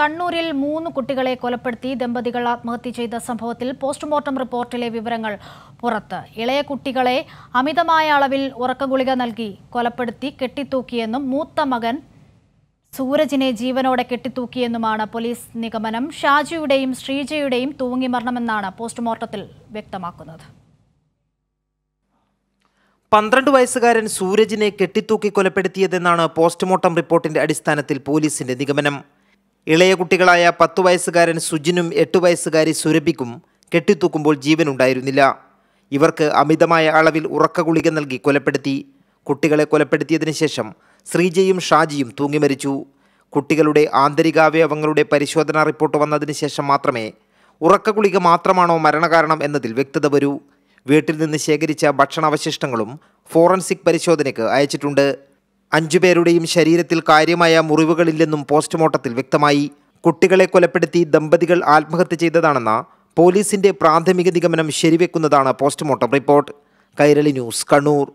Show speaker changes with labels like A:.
A: കണ്ണൂരിൽ മൂന്ന് കുട്ടികളെ കൊലപ്പെടുത്തി ദമ്പതികൾ ആത്മഹത്യ ചെയ്ത സംഭവത്തിൽ പോസ്റ്റ്മോർട്ടം റിപ്പോർട്ടിലെ വിവരങ്ങൾ പുറത്ത് ഇളയ കുട്ടികളെ അമിതമായ അളവിൽ ഉറക്കഗുളിക നൽകി കൊലപ്പെടുത്തി കെട്ടിത്തൂക്കിയെന്നും മൂത്ത മകൻ സൂരജിനെ ജീവനോടെ കെട്ടിത്തൂക്കിയെന്നുമാണ് പോലീസ് നിഗമനം ഷാജിയുടെയും ശ്രീജയുടെയും തൂങ്ങി മരണമെന്നാണ് പോസ്റ്റ്മോർട്ടത്തിൽ വ്യക്തമാക്കുന്നത്
B: പന്ത്രണ്ട് വയസ്സുകാരൻ സൂരജിനെ കെട്ടിത്തൂക്കി കൊലപ്പെടുത്തിയതെന്നാണ് പോസ്റ്റ്മോർട്ടം റിപ്പോർട്ടിന്റെ അടിസ്ഥാനത്തിൽ പോലീസിന്റെ നിഗമനം ഇളയ കുട്ടികളായ പത്തു വയസ്സുകാരൻ സുജിനും എട്ടു വയസ്സുകാരി സുരഭിക്കും കെട്ടിത്തൂക്കുമ്പോൾ ജീവനുണ്ടായിരുന്നില്ല ഇവർക്ക് അമിതമായ അളവിൽ ഉറക്ക ഗുളിക നൽകി കൊലപ്പെടുത്തി കുട്ടികളെ കൊലപ്പെടുത്തിയതിനു ശേഷം ശ്രീജയും ഷാജിയും തൂങ്ങിമരിച്ചു കുട്ടികളുടെ ആന്തരികാവയവങ്ങളുടെ പരിശോധനാ റിപ്പോർട്ട് വന്നതിന് ശേഷം മാത്രമേ ഉറക്ക ഗുളിക മാത്രമാണോ മരണകാരണം എന്നതിൽ വ്യക്തത വരൂ വീട്ടിൽ നിന്ന് ശേഖരിച്ച ഭക്ഷണാവശിഷ്ടങ്ങളും ഫോറൻസിക് പരിശോധനയ്ക്ക് അയച്ചിട്ടുണ്ട് അഞ്ചുപേരുടെയും ശരീരത്തിൽ കാര്യമായ മുറിവുകളില്ലെന്നും പോസ്റ്റ്മോർട്ടത്തിൽ വ്യക്തമായി കുട്ടികളെ കൊലപ്പെടുത്തി ദമ്പതികൾ ആത്മഹത്യ ചെയ്തതാണെന്ന പോലീസിന്റെ പ്രാഥമിക നിഗമനം ശരിവെക്കുന്നതാണ് postmortem report Kairali news Kannur